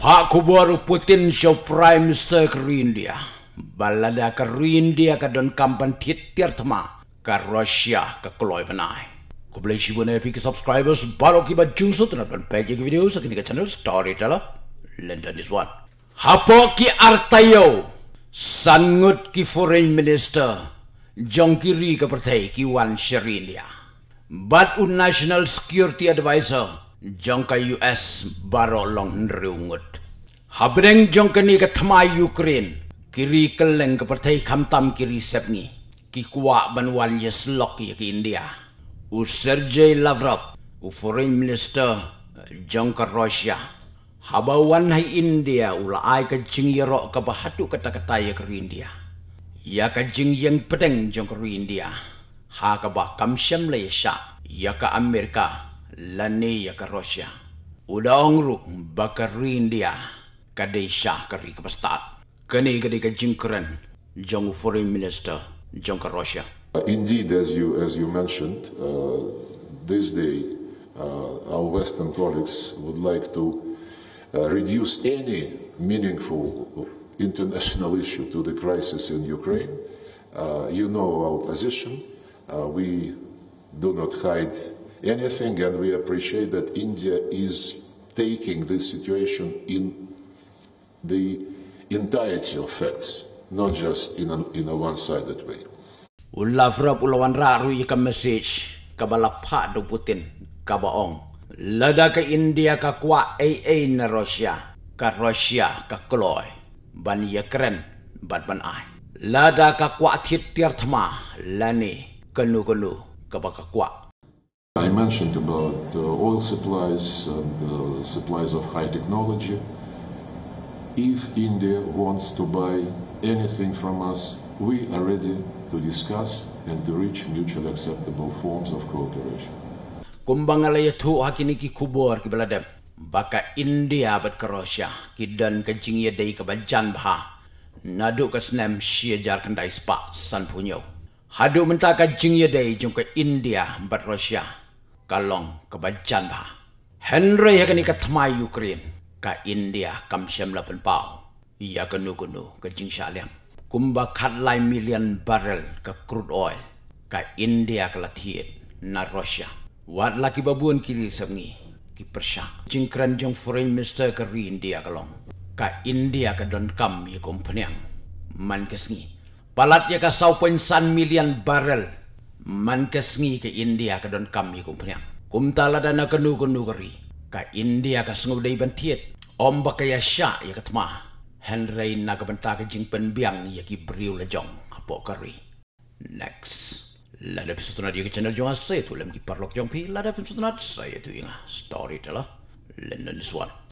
Pak Kubur Putin show Prime Minister Kerindia. Balada Kerindia ke don kampan titir tema ke Rusia ke Kuloi Penai. Kubli Shibu Nefi ke subscribers baru kiba jungsu terhadap page ke video sekini ke channel Storyteller. London is one. Hapo ki artayo sangut ki foreign minister jongkiri ke pertai ki wan Sherindia. Batu National Security Advisor jangka US baru long nerungut. Habreng jangka ni ketema Ukraine, kiri keleng ke pertai kamtam kiri sepni, kikwa banwan yeslok ya ke India. U Sergei Lavrov, u Foreign Minister jangka Russia, habawan hai India ula ai ke jing yerok ke bahatu kata-kata ya ke India. Ya ke jing yang pedeng jangka India, ha ke bahkam syam leh syak, ya ke Amerika, lani ya ka Russia. Udaong ru bakar India kadai syah kari ke pestat. Kani kadai ke jingkeran jong foreign minister jong ka Russia. Uh, indeed, as you, as you mentioned, uh, this day uh, our Western colleagues would like to uh, reduce any meaningful international issue to the crisis in Ukraine. Uh, you know our position. Uh, we do not hide anything, and we appreciate that India is taking this situation in the entirety of facts, not just in a, in a one-sided way. Ulafra pulawan raru ika message kabalapa do Putin kabaong. Lada ka India ka kwa AA na Russia ka Russia ka kloy ban yakren bat ban ai. Lada ka kwa thit tirthma lani kanu kanu kabakakwa. I mentioned about uh, oil supplies and uh, supplies of high technology. If India wants to buy anything from us, we are ready to discuss and to reach mutually acceptable forms of cooperation. Kumbangalaya tu hakini ki kubur ki beladam. Baka India bat ke Rusia. Kidan kencing ia dayi ke Banjan bha. Nadu ke senem siya jarkan dai sepak san punyau. Hadu mentakan cingnya dari jom ke India bat Rusia. Kalong ke Bajanda. Henry akan ikat temai Ukraine ke India kam siam lapan pau. Ia genu-genu ke jing syalim. Kumba katlai million barrel ke crude oil ke India ke Latihit na Rusia. Wat laki babuan kiri sengi ki persya. Jing keran jong foreign minister ke India kalong. Ka India ke don kam ye kumpenyang. Man kesengi. Balat ya ka sau poin san milian barrel. Man ke sengi ke India ke don kami kumpunya. Kum tala dana ke nu nugeri. Ka India ke sengu day bantiet. Om baka ya syak ya ke temah. Henry na ke bentak ke jing penbiang ya ki beriw lejong. Apo ha keri. Next. Lada pesutu nadi ke channel jong asa itu. Lem ki parlok jong pi. Lada pesutu nadi saya tu inga. Story telah. Lenon this one.